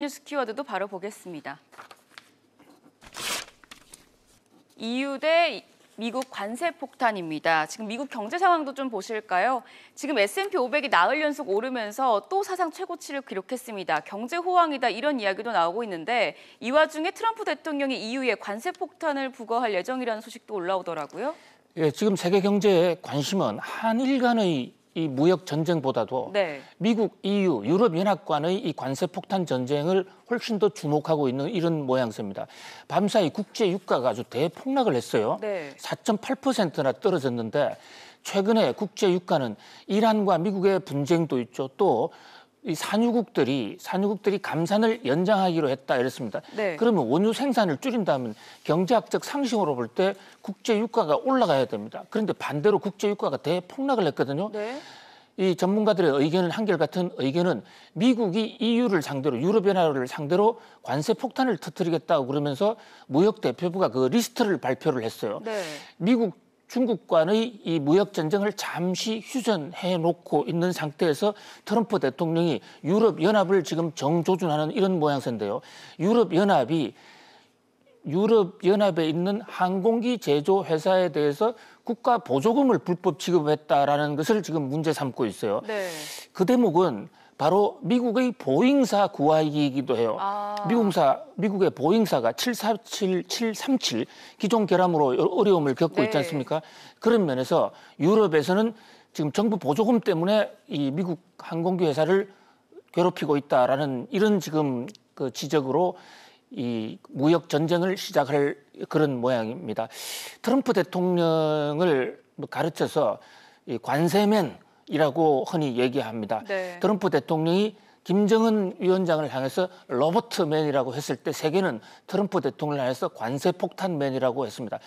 뉴스 키워드도 바로 보겠습니다. EU 대 미국 관세 폭탄입니다. 지금 미국 경제 상황도 좀 보실까요? 지금 S&P 500이 나흘 연속 오르면서 또 사상 최고치를 기록했습니다. 경제 호황이다 이런 이야기도 나오고 있는데 이 와중에 트럼프 대통령이 EU에 관세 폭탄을 부과할 예정이라는 소식도 올라오더라고요. 예, 지금 세계 경제에 관심은 한일 간의 이 무역 전쟁보다도 네. 미국, EU, 유럽 연합관의 이 관세 폭탄 전쟁을 훨씬 더 주목하고 있는 이런 모양새입니다. 밤사이 국제 유가가 아주 대폭락을 했어요. 네. 4.8%나 떨어졌는데 최근에 국제 유가는 이란과 미국의 분쟁도 있죠. 또이 산유국들이 산유국들이 감산을 연장하기로 했다 이랬습니다. 네. 그러면 원유 생산을 줄인다면 경제학적 상식으로 볼 때 국제 유가가 올라가야 됩니다. 그런데 반대로 국제 유가가 대폭락을 했거든요. 네. 이 전문가들의 의견은 한결같은 의견은 미국이 EU를 상대로 유럽연합을 상대로 관세 폭탄을 터뜨리겠다고 그러면서 무역 대표부가 그 리스트를 발표를 했어요. 네. 미국 중국과의 이 무역 전쟁을 잠시 휴전해 놓고 있는 상태에서 트럼프 대통령이 유럽 연합을 지금 정조준하는 이런 모양새인데요. 유럽 연합이 유럽 연합에 있는 항공기 제조 회사에 대해서 국가 보조금을 불법 지급했다라는 것을 지금 문제 삼고 있어요. 네. 그 대목은 바로 미국의 보잉사 구하기이기도 해요. 아. 미국사 미국의 보잉사가 747, 737 기존 결함으로 어, 어려움을 겪고 네. 있지 않습니까? 그런 면에서 유럽에서는 지금 정부 보조금 때문에 이 미국 항공기 회사를 괴롭히고 있다라는 이런 지금 그 지적으로 이 무역 전쟁을 시작할 그런 모양입니다. 트럼프 대통령을 뭐 가르쳐서 이 관세맨 이라고 흔히 얘기합니다. 네. 트럼프 대통령이 김정은 위원장을 향해서 로버트 맨이라고 했을 때 세계는 트럼프 대통령을 향해서 관세 폭탄 맨이라고 했습니다.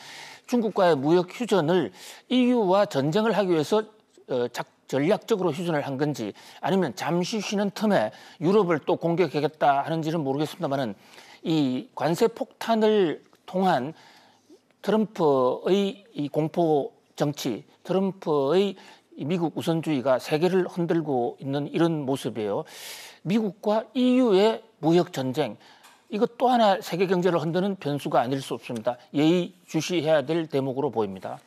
중국과의 무역 휴전을 EU와 전쟁을 하기 위해서 어, 작, 전략적으로 휴전을 한 건지 아니면 잠시 쉬는 틈에 유럽을 또 공격하겠다 하는지는 모르겠습니다만은 이 관세 폭탄을 통한 트럼프의 이 공포 정치, 트럼프의 미국 우선주의가 세계를 흔들고 있는 이런 모습이에요. 미국과 EU의 무역 전쟁 이것 또 하나 세계 경제를 흔드는 변수가 아닐 수 없습니다. 예의 주시해야 될 대목으로 보입니다.